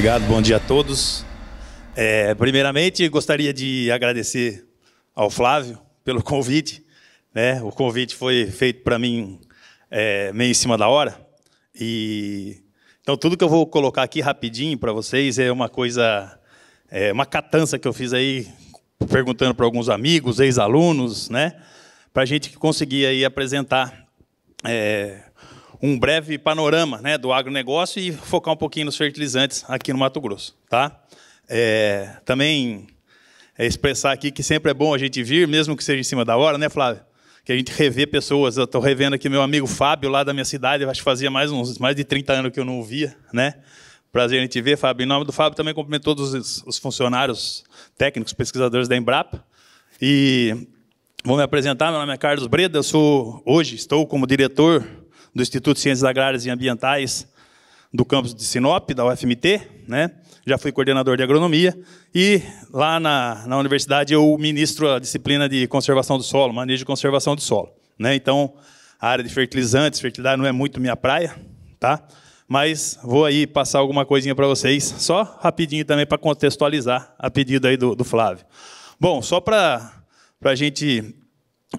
obrigado, bom dia a todos. É, primeiramente, gostaria de agradecer ao Flávio pelo convite. Né? O convite foi feito para mim é, meio em cima da hora. E então tudo que eu vou colocar aqui rapidinho para vocês é uma coisa, é, uma catança que eu fiz aí perguntando para alguns amigos, ex-alunos, né, para a gente conseguir aí apresentar é, um breve panorama né, do agronegócio e focar um pouquinho nos fertilizantes aqui no Mato Grosso. Tá? É, também é expressar aqui que sempre é bom a gente vir, mesmo que seja em cima da hora, né, Flávio? Que a gente revê pessoas. Eu estou revendo aqui meu amigo Fábio, lá da minha cidade, acho que fazia mais, uns, mais de 30 anos que eu não via, né? Prazer em te ver, Fábio. Em nome do Fábio, também cumprimento todos os, os funcionários técnicos, pesquisadores da Embrapa. E vou me apresentar, meu nome é Carlos Breda, eu sou, hoje, estou como diretor do Instituto de Ciências Agrárias e Ambientais do campus de Sinop, da UFMT, né? já fui coordenador de agronomia, e lá na, na universidade eu ministro a disciplina de conservação do solo, manejo de conservação do solo. Né? Então, a área de fertilizantes, fertilidade não é muito minha praia, tá? mas vou aí passar alguma coisinha para vocês, só rapidinho também para contextualizar a pedido aí do, do Flávio. Bom, só para a gente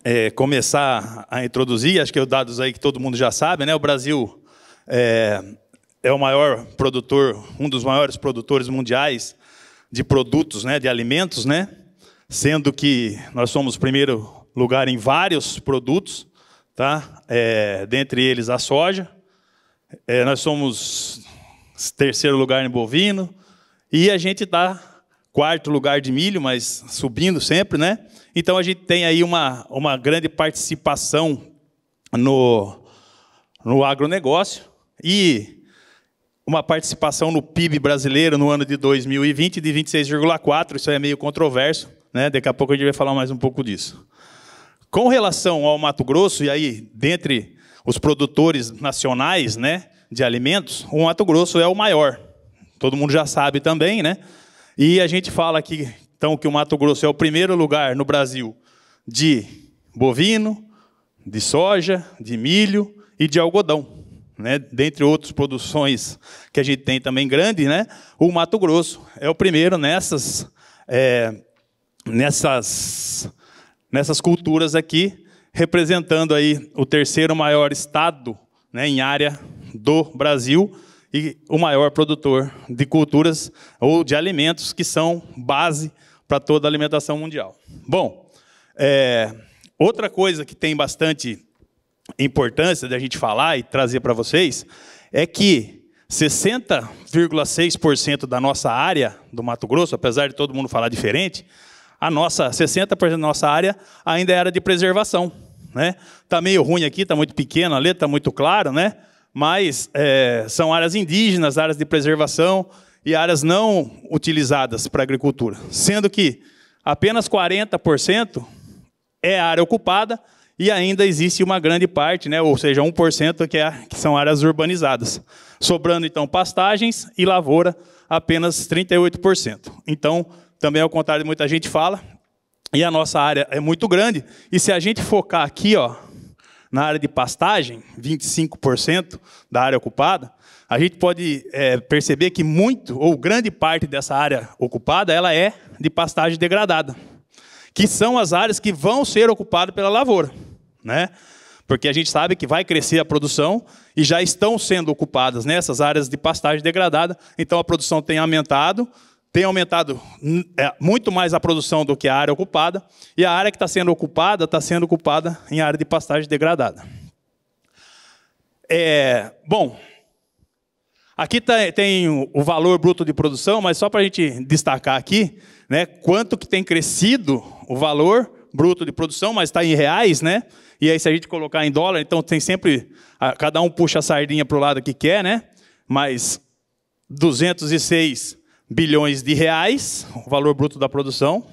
é, começar a introduzir, acho que é os dados aí que todo mundo já sabe, né? O Brasil é, é o maior produtor, um dos maiores produtores mundiais de produtos, né? De alimentos, né? Sendo que nós somos primeiro lugar em vários produtos, tá? É, dentre eles a soja. É, nós somos terceiro lugar em bovino e a gente está quarto lugar de milho, mas subindo sempre, né? Então a gente tem aí uma, uma grande participação no, no agronegócio e uma participação no PIB brasileiro no ano de 2020 de 26,4%. Isso é meio controverso, né? daqui a pouco a gente vai falar mais um pouco disso. Com relação ao Mato Grosso, e aí, dentre os produtores nacionais né, de alimentos, o Mato Grosso é o maior. Todo mundo já sabe também, né? E a gente fala que então, que o Mato Grosso é o primeiro lugar no Brasil de bovino, de soja, de milho e de algodão. Né? Dentre outras produções que a gente tem também grande, né? o Mato Grosso é o primeiro nessas, é, nessas, nessas culturas aqui, representando aí o terceiro maior estado né, em área do Brasil e o maior produtor de culturas ou de alimentos que são base para toda a alimentação mundial. Bom, é, outra coisa que tem bastante importância da gente falar e trazer para vocês é que 60,6% da nossa área do Mato Grosso, apesar de todo mundo falar diferente, a nossa 60% da nossa área ainda é área de preservação, né? Tá meio ruim aqui, tá muito pequena, a letra está muito clara, né? Mas é, são áreas indígenas, áreas de preservação e áreas não utilizadas para agricultura, sendo que apenas 40% é área ocupada e ainda existe uma grande parte, né, ou seja, 1% que, é, que são áreas urbanizadas, sobrando então pastagens e lavoura apenas 38%. Então, também ao contrário de muita gente fala, e a nossa área é muito grande, e se a gente focar aqui, ó, na área de pastagem, 25% da área ocupada, a gente pode é, perceber que muito ou grande parte dessa área ocupada ela é de pastagem degradada, que são as áreas que vão ser ocupadas pela lavoura, né? Porque a gente sabe que vai crescer a produção e já estão sendo ocupadas nessas né, áreas de pastagem degradada, então a produção tem aumentado, tem aumentado hum, é, muito mais a produção do que a área ocupada, e a área que está sendo ocupada está sendo ocupada em área de pastagem degradada. É, bom, Aqui tá, tem o valor bruto de produção, mas só para a gente destacar aqui, né, quanto que tem crescido o valor bruto de produção, mas está em reais, né? E aí se a gente colocar em dólar, então tem sempre cada um puxa a sardinha para o lado que quer, né? Mas 206 bilhões de reais, o valor bruto da produção,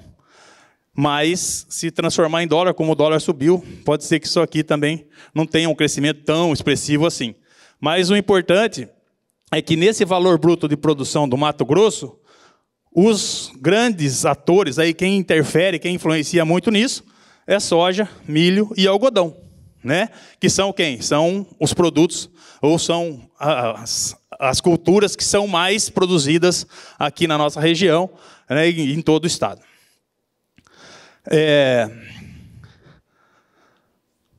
mas se transformar em dólar, como o dólar subiu, pode ser que isso aqui também não tenha um crescimento tão expressivo assim. Mas o importante é que nesse valor bruto de produção do Mato Grosso, os grandes atores, aí quem interfere, quem influencia muito nisso, é soja, milho e algodão, né? Que são quem? São os produtos ou são as, as culturas que são mais produzidas aqui na nossa região, né, em todo o estado. É...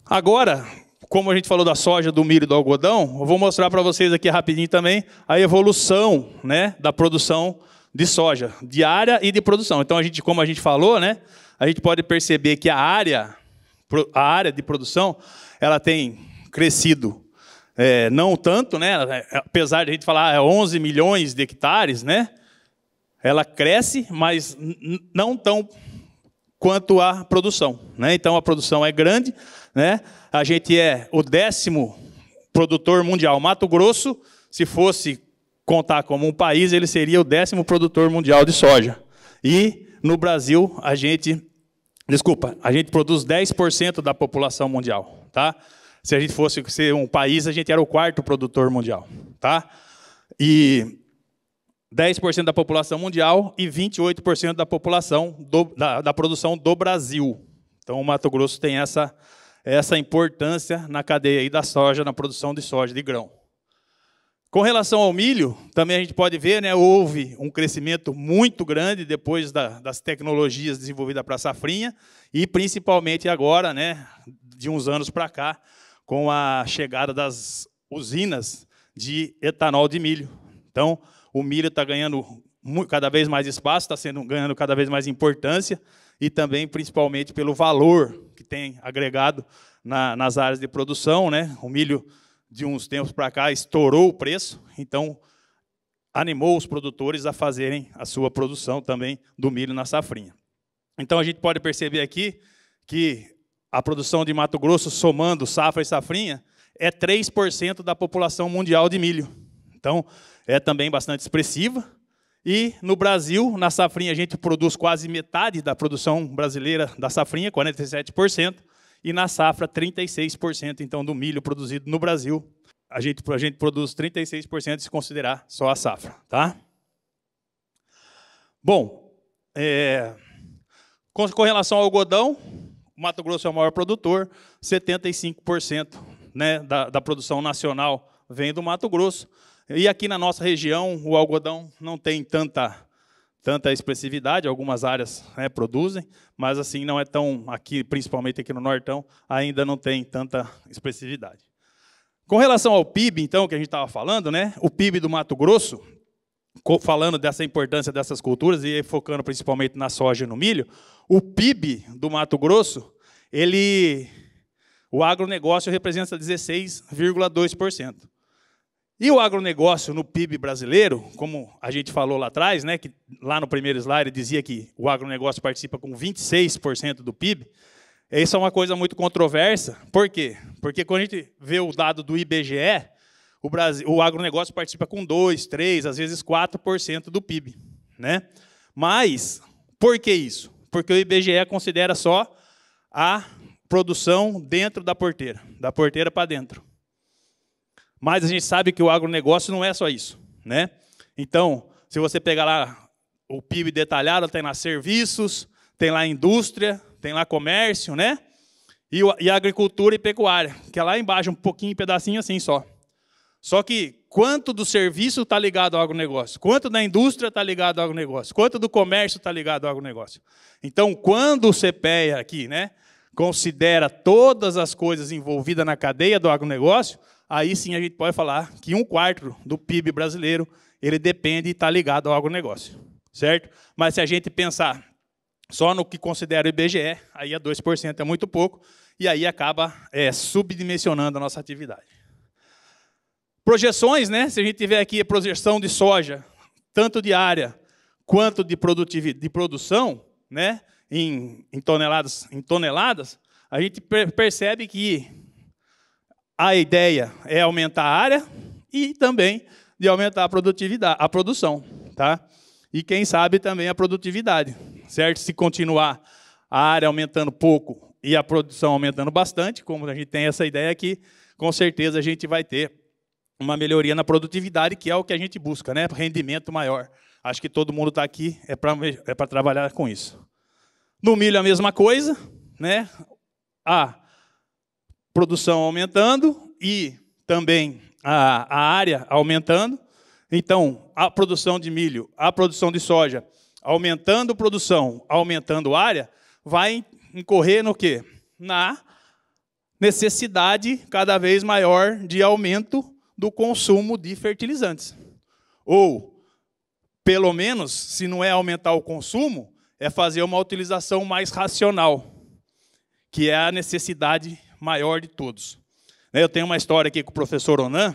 Agora, como a gente falou da soja, do milho, do algodão, eu vou mostrar para vocês aqui rapidinho também a evolução, né, da produção de soja, de área e de produção. Então a gente, como a gente falou, né, a gente pode perceber que a área, a área de produção, ela tem crescido é, não tanto, né? É, apesar de a gente falar ah, é 11 milhões de hectares, né? Ela cresce, mas não tão quanto à produção. Né? Então a produção é grande, né? a gente é o décimo produtor mundial. Mato Grosso, se fosse contar como um país, ele seria o décimo produtor mundial de soja. E no Brasil, a gente. Desculpa, a gente produz 10% da população mundial. Tá? Se a gente fosse ser um país, a gente era o quarto produtor mundial. Tá? E 10% da população mundial e 28% da população do, da, da, produção do Brasil. Então, o Mato Grosso tem essa, essa importância na cadeia da soja, na produção de soja, de grão. Com relação ao milho, também a gente pode ver, né, houve um crescimento muito grande depois da, das tecnologias desenvolvidas para a safrinha e principalmente agora, né, de uns anos para cá, com a chegada das usinas de etanol de milho. Então, o milho está ganhando cada vez mais espaço, está sendo ganhando cada vez mais importância e também principalmente pelo valor que tem agregado na, nas áreas de produção, né? O milho de uns tempos para cá estourou o preço, então animou os produtores a fazerem a sua produção também do milho na safrinha. Então a gente pode perceber aqui que a produção de Mato Grosso somando safra e safrinha é 3% da população mundial de milho. Então, é também bastante expressiva. E no Brasil, na safrinha, a gente produz quase metade da produção brasileira da safrinha, 47%, e na safra, 36% então, do milho produzido no Brasil. A gente, a gente produz 36% se considerar só a safra. Tá? Bom, é, com, com relação ao algodão, o Mato Grosso é o maior produtor, 75% né, da, da produção nacional vem do Mato Grosso. E aqui na nossa região, o algodão não tem tanta tanta expressividade, algumas áreas né, produzem, mas assim não é tão aqui, principalmente aqui no Nortão, ainda não tem tanta expressividade. Com relação ao PIB, então, que a gente estava falando, né? O PIB do Mato Grosso, falando dessa importância dessas culturas e focando principalmente na soja e no milho, o PIB do Mato Grosso, ele o agronegócio representa 16,2%. E o agronegócio no PIB brasileiro, como a gente falou lá atrás, né, que lá no primeiro slide dizia que o agronegócio participa com 26% do PIB, isso é uma coisa muito controversa. Por quê? Porque quando a gente vê o dado do IBGE, o, Brasil, o agronegócio participa com 2, 3, às vezes 4% do PIB. Né? Mas, por que isso? Porque o IBGE considera só a produção dentro da porteira, da porteira para dentro. Mas a gente sabe que o agronegócio não é só isso, né? Então, se você pegar lá o PIB detalhado, tem lá serviços, tem lá indústria, tem lá comércio, né? E, e agricultura e pecuária, que é lá embaixo, um pouquinho, um pedacinho assim só. Só que quanto do serviço está ligado ao agronegócio? Quanto da indústria está ligado ao agronegócio? Quanto do comércio está ligado ao agronegócio? Então, quando o CPEA aqui né, considera todas as coisas envolvidas na cadeia do agronegócio, aí sim a gente pode falar que um quarto do PIB brasileiro ele depende e está ligado ao agronegócio, certo? Mas se a gente pensar só no que considera o IBGE, aí a 2% é muito pouco, e aí acaba é, subdimensionando a nossa atividade. Projeções, né? Se a gente tiver aqui a projeção de soja, tanto de área quanto de, produtividade, de produção, né? Em, em, toneladas, em toneladas, a gente percebe que a ideia é aumentar a área e também de aumentar a produtividade, a produção, tá? E quem sabe também a produtividade, certo? Se continuar a área aumentando pouco e a produção aumentando bastante, como a gente tem essa ideia aqui, com certeza a gente vai ter uma melhoria na produtividade, que é o que a gente busca, né? Rendimento maior. Acho que todo mundo está aqui é para é trabalhar com isso. No milho a mesma coisa, né? A ah, produção aumentando e também a, a área aumentando. Então, a produção de milho, a produção de soja, aumentando produção, aumentando área, vai incorrer no quê? Na necessidade cada vez maior de aumento do consumo de fertilizantes. Ou, pelo menos, se não é aumentar o consumo, é fazer uma utilização mais racional, que é a necessidade maior de todos. Né, eu tenho uma história aqui com o professor Onan.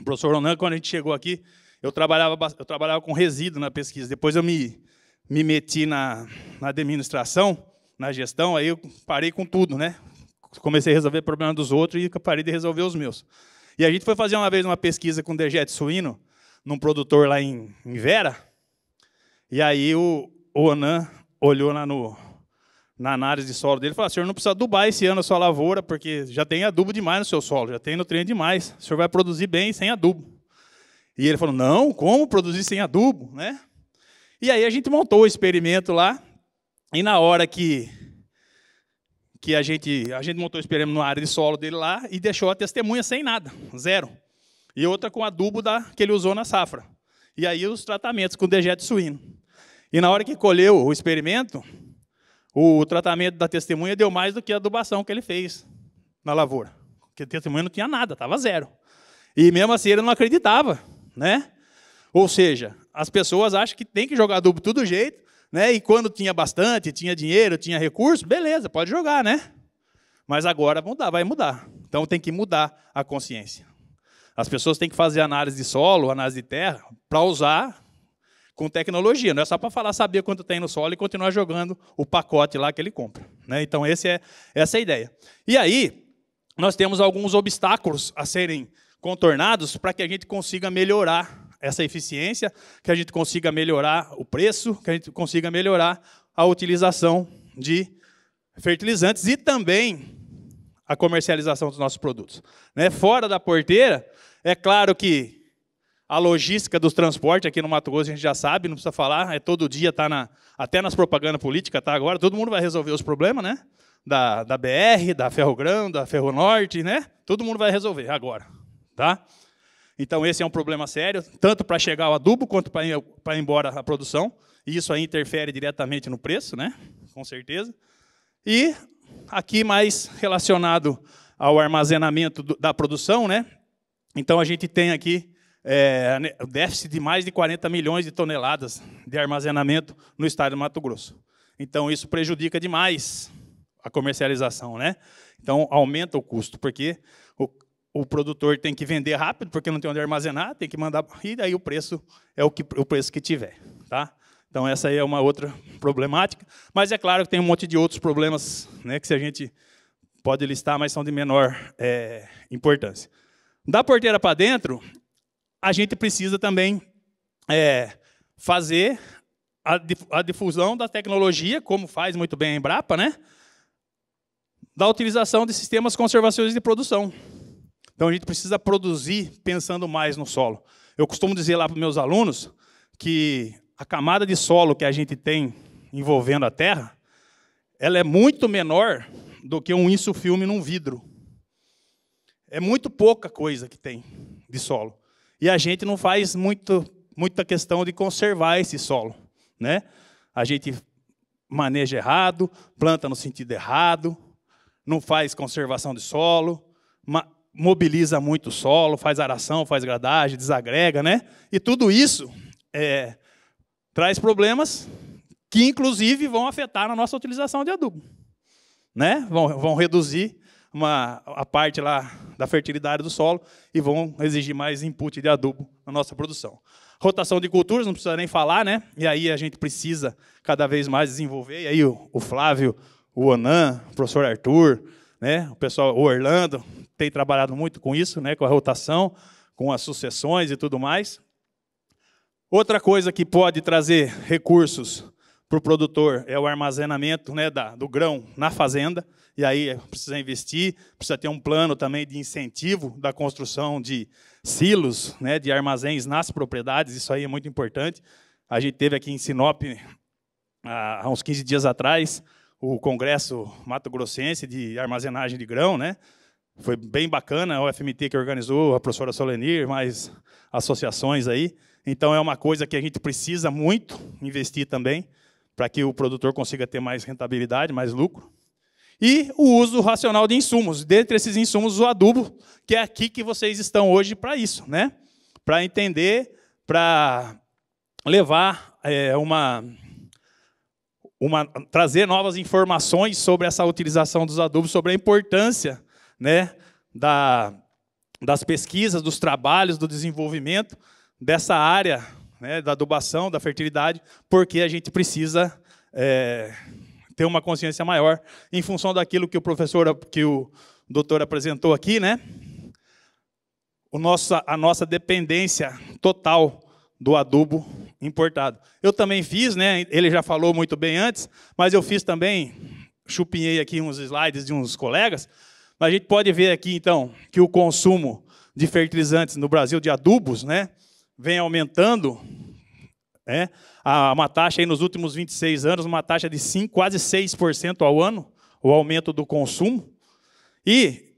O professor Onan, quando a gente chegou aqui, eu trabalhava, eu trabalhava com resíduo na pesquisa. Depois eu me, me meti na, na administração, na gestão, aí eu parei com tudo, né? Comecei a resolver problema dos outros e parei de resolver os meus. E a gente foi fazer uma vez uma pesquisa com Dejet suíno, num produtor lá em, em Vera. E aí o, o Onan olhou lá no, na análise de solo dele, falou: senhor não precisa adubar esse ano a sua lavoura, porque já tem adubo demais no seu solo, já tem nutriente demais. O senhor vai produzir bem sem adubo. E ele falou: não, como produzir sem adubo, né? E aí a gente montou o experimento lá, e na hora que que a gente a gente montou o experimento na área de solo dele lá e deixou a testemunha sem nada, zero. E outra com adubo da que ele usou na safra. E aí os tratamentos com dejeto suíno. E na hora que colheu o experimento, o tratamento da testemunha deu mais do que a adubação que ele fez na lavoura. Porque a testemunha não tinha nada, estava zero. E mesmo assim ele não acreditava, né? Ou seja, as pessoas acham que tem que jogar adubo todo jeito, né? E quando tinha bastante, tinha dinheiro, tinha recurso, beleza, pode jogar, né? Mas agora mudar, vai mudar. Então tem que mudar a consciência. As pessoas têm que fazer análise de solo, análise de terra, para usar com tecnologia. Não é só para falar saber quanto tem tá no solo e continuar jogando o pacote lá que ele compra. Né? Então, esse é, essa é a ideia. E aí, nós temos alguns obstáculos a serem contornados para que a gente consiga melhorar essa eficiência, que a gente consiga melhorar o preço, que a gente consiga melhorar a utilização de fertilizantes e também a comercialização dos nossos produtos. Né? Fora da porteira, é claro que a logística dos transportes aqui no Mato Grosso, a gente já sabe, não precisa falar, é todo dia, tá na, até nas propagandas políticas, tá agora, todo mundo vai resolver os problemas, né? Da, da BR, da Ferrogrão, da Ferronorte, né? Todo mundo vai resolver agora, tá? Então esse é um problema sério, tanto para chegar o adubo quanto para ir, ir embora a produção, e isso aí interfere diretamente no preço, né? Com certeza. E aqui mais relacionado ao armazenamento do, da produção, né? Então a gente tem aqui é, déficit de mais de 40 milhões de toneladas de armazenamento no estado do Mato Grosso. Então, isso prejudica demais a comercialização, né? Então, aumenta o custo, porque o, o produtor tem que vender rápido, porque não tem onde armazenar, tem que mandar, e daí o preço é o, que, o preço que tiver, tá? Então, essa aí é uma outra problemática. Mas é claro que tem um monte de outros problemas né, que se a gente pode listar, mas são de menor é, importância. Da porteira para dentro, a gente precisa também é, fazer a, difusão da tecnologia, como faz muito bem a Embrapa, né? da utilização de sistemas conservacionistas de produção. Então, a gente precisa produzir pensando mais no solo. Eu costumo dizer lá para meus alunos que a camada de solo que a gente tem envolvendo a terra, ela é muito menor do que um insufilme num vidro. É muito pouca coisa que tem de solo. E a gente não faz muito, muita questão de conservar esse solo. Né? A gente maneja errado, planta no sentido errado, não faz conservação de solo, mobiliza muito o solo, faz aração, faz gradagem, desagrega, né? E tudo isso é, traz problemas que, inclusive, vão afetar na nossa utilização de adubo, né? Vão, vão reduzir uma, a parte lá da fertilidade do solo e vão exigir mais input de adubo na nossa produção. Rotação de culturas, não precisa nem falar, né? E aí a gente precisa cada vez mais desenvolver. E aí o, o Flávio, o Onan, o professor Arthur, né? o pessoal, o Orlando, tem trabalhado muito com isso, né? com a rotação, com as sucessões e tudo mais. Outra coisa que pode trazer recursos para o produtor é o armazenamento né, da, do grão na fazenda, e aí é, precisa investir, precisa ter um plano também de incentivo da construção de silos, né, de armazéns nas propriedades, isso aí é muito importante. A gente teve aqui em Sinop, há uns 15 dias atrás, o Congresso Mato Grossense de Armazenagem de Grão, né? Foi bem bacana, a UFMT que organizou, a professora Solenir, mais associações aí. Então, é uma coisa que a gente precisa muito investir também para que o produtor consiga ter mais rentabilidade, mais lucro. E o uso racional de insumos. Dentre esses insumos, o adubo, que é aqui que vocês estão hoje para isso, né? Para entender, para levar é, uma, uma, trazer novas informações sobre essa utilização dos adubos, sobre a importância, né? Da, das pesquisas, dos trabalhos, do desenvolvimento dessa área né, da adubação, da fertilidade, porque a gente precisa é, ter uma consciência maior em função daquilo que o professor, que o doutor apresentou aqui, né? O nossa, a nossa dependência total do adubo importado. Eu também fiz, né? Ele já falou muito bem antes, mas eu fiz também, chupinhei aqui uns slides de uns colegas. Mas a gente pode ver aqui então que o consumo de fertilizantes no Brasil de adubos, né? vem aumentando, é, a, uma taxa aí nos últimos 26 anos, uma taxa de 5, quase 6% ao ano, o aumento do consumo. E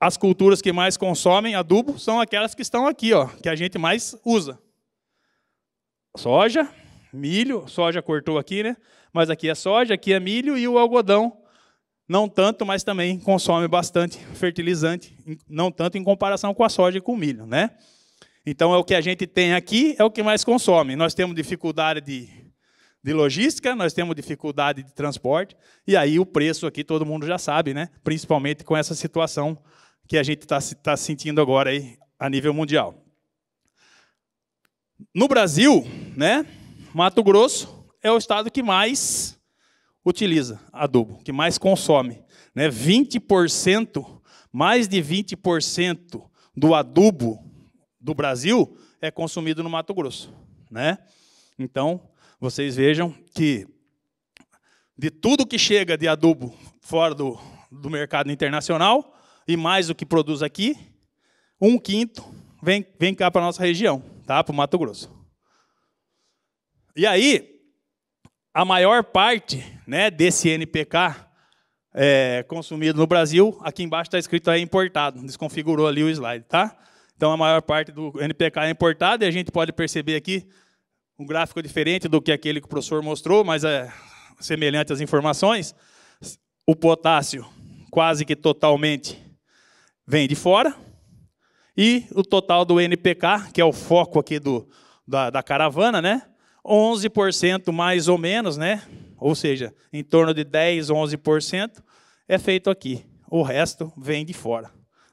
as culturas que mais consomem adubo são aquelas que estão aqui, ó, que a gente mais usa. Soja, milho, soja cortou aqui, né? Mas aqui é soja, aqui é milho e o algodão, não tanto, mas também consome bastante fertilizante, não tanto em comparação com a soja e com o milho, né? Então, é o que a gente tem aqui, é o que mais consome. Nós temos dificuldade de, de logística, nós temos dificuldade de transporte, e aí o preço aqui todo mundo já sabe, né? principalmente com essa situação que a gente está tá sentindo agora aí, a nível mundial. No Brasil, né, Mato Grosso é o estado que mais utiliza adubo, que mais consome. Né? 20%, mais de 20% do adubo do Brasil é consumido no Mato Grosso, né? Então, vocês vejam que de tudo que chega de adubo fora do, do mercado internacional e mais o que produz aqui, um quinto vem, vem cá para a nossa região, tá? para o Mato Grosso. E aí, a maior parte né, desse NPK é, consumido no Brasil, aqui embaixo está escrito aí importado, desconfigurou ali o slide, tá? Então, a maior parte do NPK é importada, e a gente pode perceber aqui um gráfico diferente do que aquele que o professor mostrou, mas é semelhante às informações. O potássio, quase que totalmente, vem de fora. E o total do NPK, que é o foco aqui do, da, da caravana, né? 11% mais ou menos, né? Ou seja, em torno de 10, 11% é feito aqui. O resto vem de fora.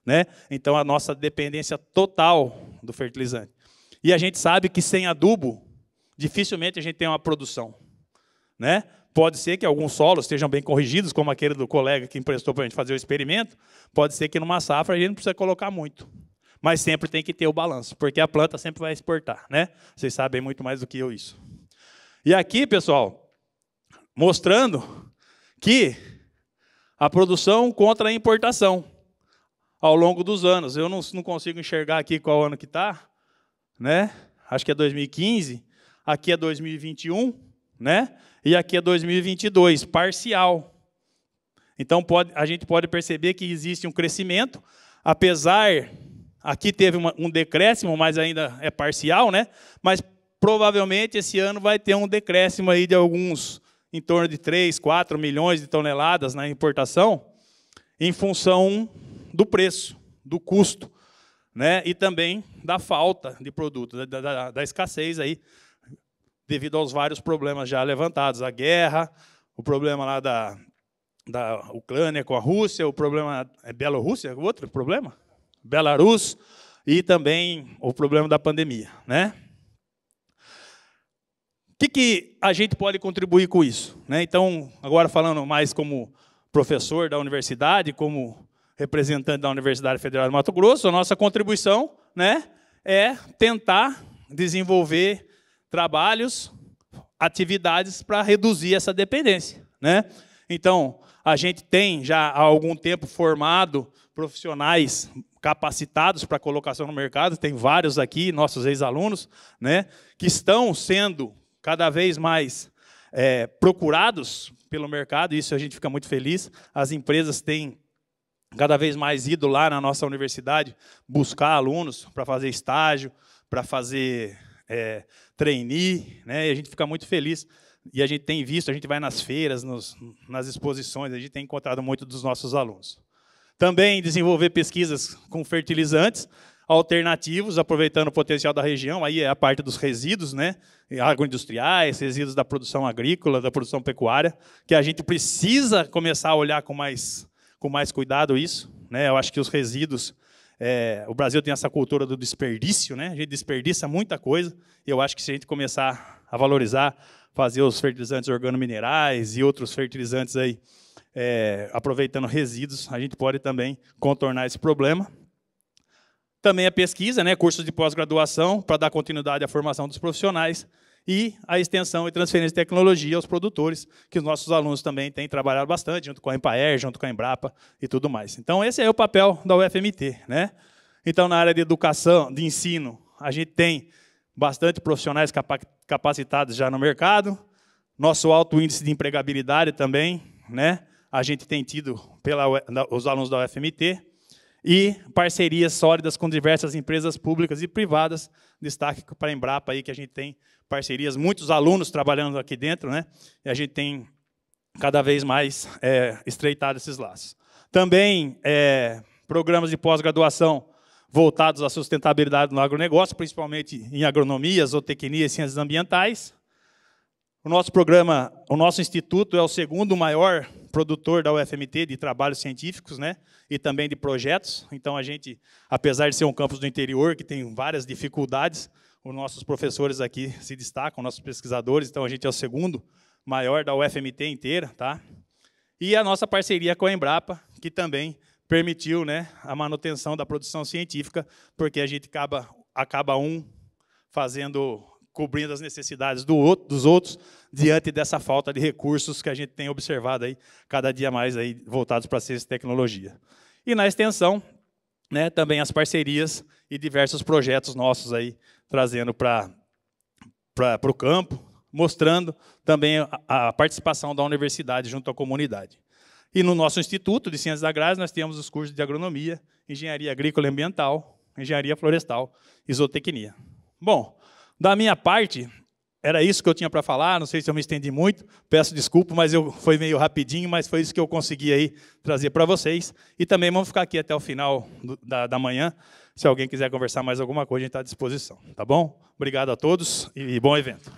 Né? Então a nossa dependência total do fertilizante. E a gente sabe que sem adubo, dificilmente a gente tem uma produção. Né? Pode ser que alguns solos estejam bem corrigidos, como aquele do colega que emprestou para a gente fazer o experimento. Pode ser que numa safra a gente não precisa colocar muito. Mas sempre tem que ter o balanço, porque a planta sempre vai exportar. Né? Vocês sabem muito mais do que eu isso. E aqui, pessoal, mostrando que a produção contra a importação ao longo dos anos. Eu não, não consigo enxergar aqui qual ano que está, né? Acho que é 2015, aqui é 2021, né? E aqui é 2022, parcial. Então pode, a gente pode perceber que existe um crescimento, apesar aqui teve uma, um decréscimo, mas ainda é parcial, né? Mas provavelmente esse ano vai ter um decréscimo aí de alguns em torno de 3, 4 milhões de toneladas na importação, em função do preço, do custo, né? e também da falta de produto, da, da, da escassez aí, devido aos vários problemas já levantados, a guerra, o problema lá da, da Ucrânia com a Rússia, o problema é Bielorrússia, outro problema, Belarus e também o problema da pandemia, né? O que, que a gente pode contribuir com isso? Né? Então, agora falando mais como professor da universidade, como representante da Universidade Federal do Mato Grosso, a nossa contribuição né, é tentar desenvolver trabalhos, atividades para reduzir essa dependência. Né? Então, a gente tem já há algum tempo formado profissionais capacitados para colocação no mercado, tem vários aqui, nossos ex-alunos, né, que estão sendo cada vez mais é, procurados pelo mercado, isso a gente fica muito feliz. As empresas têm cada vez mais ido lá na nossa universidade buscar alunos para fazer estágio, para fazer é, trainee, né? E a gente fica muito feliz. E a gente tem visto, a gente vai nas feiras, nos, nas exposições, a gente tem encontrado muito dos nossos alunos. Também desenvolver pesquisas com fertilizantes alternativos, aproveitando o potencial da região, aí é a parte dos resíduos, né? agroindustriais, resíduos da produção agrícola, da produção pecuária, que a gente precisa começar a olhar com mais com mais cuidado isso. Né? Eu acho que os resíduos. É, o Brasil tem essa cultura do desperdício, né? A gente desperdiça muita coisa. E eu acho que se a gente começar a valorizar, fazer os fertilizantes organominerais e outros fertilizantes aí, é, aproveitando resíduos, a gente pode também contornar esse problema. Também a pesquisa, né? Cursos de pós-graduação para dar continuidade à formação dos profissionais e a extensão e transferência de tecnologia aos produtores, que os nossos alunos também têm trabalhado bastante, junto com a Empaer, junto com a Embrapa e tudo mais. Então, esse é o papel da UFMT. Né? Então, na área de educação, de ensino, a gente tem bastante profissionais capacitados já no mercado, nosso alto índice de empregabilidade também, né? a gente tem tido pelos os alunos da UFMT, e parcerias sólidas com diversas empresas públicas e privadas, destaque para a Embrapa, aí, que a gente tem parcerias, muitos alunos trabalhando aqui dentro, né? E a gente tem cada vez mais é, estreitado esses laços. Também é, programas de pós-graduação voltados à sustentabilidade no agronegócio, principalmente em agronomia, zootecnia e ciências ambientais. O nosso programa, o nosso instituto é o segundo maior produtor da UFMT de trabalhos científicos, né? E também de projetos. Então a gente, apesar de ser um campus do interior que tem várias dificuldades, os nossos professores aqui se destacam, nossos pesquisadores, então a gente é o segundo maior da UFMT inteira, tá? E a nossa parceria com a Embrapa, que também permitiu né, a manutenção da produção científica, porque a gente acaba, acaba um fazendo, cobrindo as necessidades do outro, dos outros, diante dessa falta de recursos que a gente tem observado aí, cada dia mais aí, voltados para a ciência e tecnologia. E na extensão, né, também as parcerias e diversos projetos nossos aí, trazendo para o campo, mostrando também a, a participação da universidade junto à comunidade. E no nosso Instituto de Ciências Agrárias, nós temos os cursos de Agronomia, Engenharia Agrícola e Ambiental, Engenharia Florestal e Isotecnia. Bom, da minha parte, era isso que eu tinha para falar, não sei se eu me estendi muito, peço desculpa, mas eu foi meio rapidinho, mas foi isso que eu consegui aí trazer para vocês. E também vamos ficar aqui até o final do, da, da manhã se alguém quiser conversar mais alguma coisa, a gente está à disposição, tá bom? Obrigado a todos e bom evento.